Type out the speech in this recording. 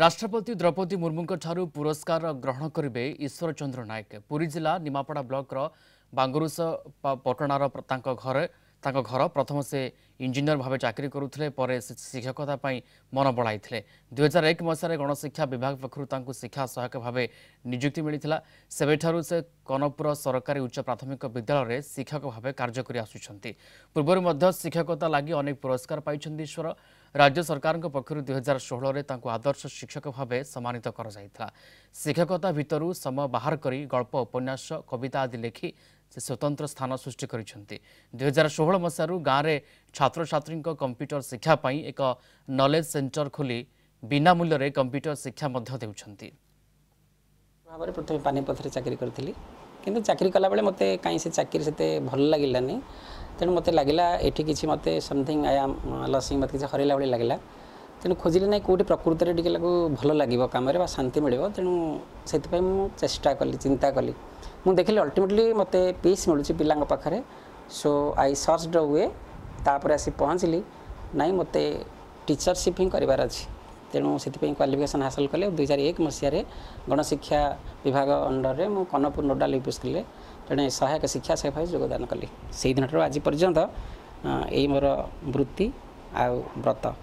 ରାଷ୍ଟ୍ରପତି ଦ୍ରୌପଦୀ ମୁର୍ମୁଙ୍କଠାରୁ ପୁରସ୍କାର ଗ୍ରହଣ କରିବେ ଈଶ୍ୱର ଚନ୍ଦ୍ର ନାୟକ ପୁରୀ ଜିଲ୍ଲା ନିମାପଡ଼ା ବ୍ଲକର ବାଙ୍ଗୁରୁସ ପଟଣାର ତାଙ୍କ ଘରେ ତାଙ୍କ ଘର ପ୍ରଥମ ସେ ଇଞ୍ଜିନିୟର ଭାବେ ଚାକିରି କରୁଥିଲେ ପରେ ସେ ଶିକ୍ଷକତା ପାଇଁ ମନ ବଳାଇଥିଲେ ଦୁଇହଜାର ଏକ ମସିହାରେ ଗଣଶିକ୍ଷା ବିଭାଗ ପକ୍ଷରୁ ତାଙ୍କୁ ଶିକ୍ଷା ସହାୟକ ଭାବେ ନିଯୁକ୍ତି ମିଳିଥିଲା ସେବେଠାରୁ ସେ କନପୁର ସରକାରୀ ଉଚ୍ଚ ପ୍ରାଥମିକ ବିଦ୍ୟାଳୟରେ ଶିକ୍ଷକ ଭାବେ କାର୍ଯ୍ୟ କରି ଆସୁଛନ୍ତି ପୂର୍ବରୁ ମଧ୍ୟ ଶିକ୍ଷକତା ଲାଗି ଅନେକ ପୁରସ୍କାର ପାଇଛନ୍ତି ଈଶ୍ୱର ରାଜ୍ୟ ସରକାରଙ୍କ ପକ୍ଷରୁ ଦୁଇହଜାର ଷୋହଳରେ ତାଙ୍କୁ ଆଦର୍ଶ ଶିକ୍ଷକ ଭାବେ ସମ୍ମାନିତ କରାଯାଇଥିଲା ଶିକ୍ଷକତା ଭିତରୁ ସମୟ ବାହାର କରି ଗଳ୍ପ ଉପନ୍ୟାସ କବିତା ଆଦି ଲେଖି ସେ ସ୍ୱତନ୍ତ୍ର ସ୍ଥାନ ସୃଷ୍ଟି କରିଛନ୍ତି ଦୁଇହଜାର ଷୋହଳ ମସିହାରୁ ଗାଁରେ ଛାତ୍ରଛାତ୍ରୀଙ୍କ କମ୍ପ୍ୟୁଟର ଶିକ୍ଷା ପାଇଁ ଏକ ନଲେଜ୍ ସେଣ୍ଟର ଖୋଲି ବିନା ମୂଲ୍ୟରେ କମ୍ପ୍ୟୁଟର ଶିକ୍ଷା ମଧ୍ୟ ଦେଉଛନ୍ତି ଭାବରେ ପ୍ରଥମେ ପାନିପଥରେ ଚାକିରି କରିଥିଲି କିନ୍ତୁ ଚାକିରି କଲାବେଳେ ମୋତେ କାହିଁ ସେ ଚାକିରି ସେତେ ଭଲ ଲାଗିଲାନି तेणु म एटि म समथिङ आइआ लसिङ मती हरेला भागला ति को प्रकृतिले टिगु भएलाग्यो काम शान्ति मिल्यो तेर्प म चेष्टा कि चिन्ता कि म देखि अल्टिमेटली मते पिस मिल्छ पिला पा आई सर्च डे तापर आसि पहचलि नै मते टिचरसिप हिँ कि तेणु सिप क्वाेसन हासल कले दुई हजार एक गणशिक्षा विभाग अन्डरले म कपुर नोडाल विपिस् ଜଣେ ସହାୟକ ଶିକ୍ଷା ସହାୟକ ଭାବେ ଯୋଗଦାନ କଲି ସେହିଦିନଠାରୁ ଆଜି ପର୍ଯ୍ୟନ୍ତ ଏଇ ମୋର ବୃତ୍ତି ଆଉ ବ୍ରତ